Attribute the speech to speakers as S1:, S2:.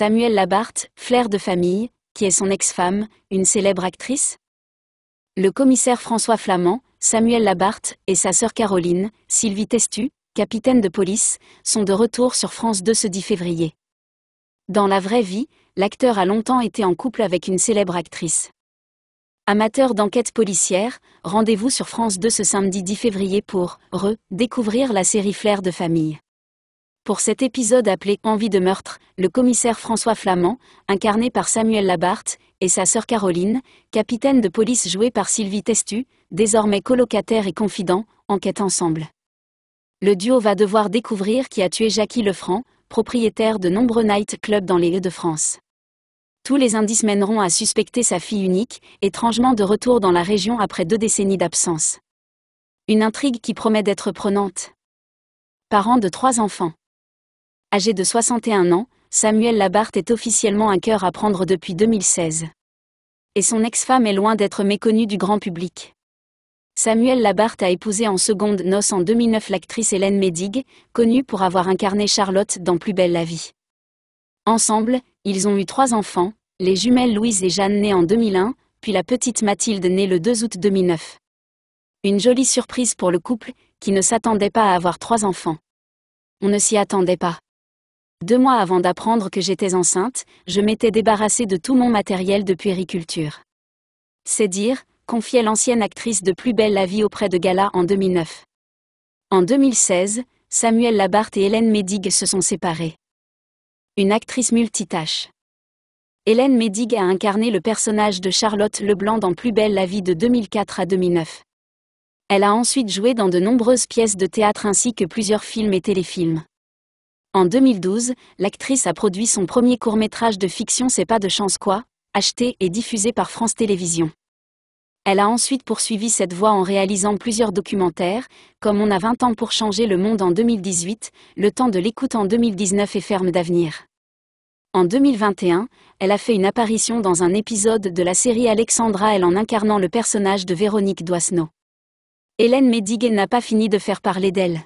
S1: Samuel Labarthe, flair de famille, qui est son ex-femme, une célèbre actrice Le commissaire François Flamand, Samuel Labarthe et sa sœur Caroline, Sylvie Testu, capitaine de police, sont de retour sur France 2 ce 10 février. Dans la vraie vie, l'acteur a longtemps été en couple avec une célèbre actrice. Amateur d'enquête policière, rendez-vous sur France 2 ce samedi 10 février pour découvrir la série Flair de famille. Pour cet épisode appelé Envie de meurtre, le commissaire François Flamand, incarné par Samuel Labarthe, et sa sœur Caroline, capitaine de police jouée par Sylvie Testu, désormais colocataire et confident, enquêtent ensemble. Le duo va devoir découvrir qui a tué Jackie Lefranc, propriétaire de nombreux night clubs dans les Hauts-de-France. Tous les indices mèneront à suspecter sa fille unique, étrangement de retour dans la région après deux décennies d'absence. Une intrigue qui promet d'être prenante. Parents de trois enfants âgé de 61 ans, Samuel Labarthe est officiellement un cœur à prendre depuis 2016. Et son ex-femme est loin d'être méconnue du grand public. Samuel Labarthe a épousé en seconde noce en 2009 l'actrice Hélène Médig, connue pour avoir incarné Charlotte dans Plus belle la vie. Ensemble, ils ont eu trois enfants, les jumelles Louise et Jeanne nées en 2001, puis la petite Mathilde née le 2 août 2009. Une jolie surprise pour le couple, qui ne s'attendait pas à avoir trois enfants. On ne s'y attendait pas. Deux mois avant d'apprendre que j'étais enceinte, je m'étais débarrassée de tout mon matériel de puériculture. C'est dire, confiait l'ancienne actrice de Plus belle la vie auprès de Gala en 2009. En 2016, Samuel Labarthe et Hélène Médig se sont séparés. Une actrice multitâche. Hélène Médig a incarné le personnage de Charlotte Leblanc dans Plus belle la vie de 2004 à 2009. Elle a ensuite joué dans de nombreuses pièces de théâtre ainsi que plusieurs films et téléfilms. En 2012, l'actrice a produit son premier court-métrage de fiction C'est pas de chance quoi, acheté et diffusé par France Télévisions. Elle a ensuite poursuivi cette voie en réalisant plusieurs documentaires, comme On a 20 ans pour changer le monde en 2018, Le temps de l'écoute en 2019 et Ferme d'avenir. En 2021, elle a fait une apparition dans un épisode de la série Alexandra Elle en incarnant le personnage de Véronique Doisneau. Hélène Médiguet n'a pas fini de faire parler d'elle.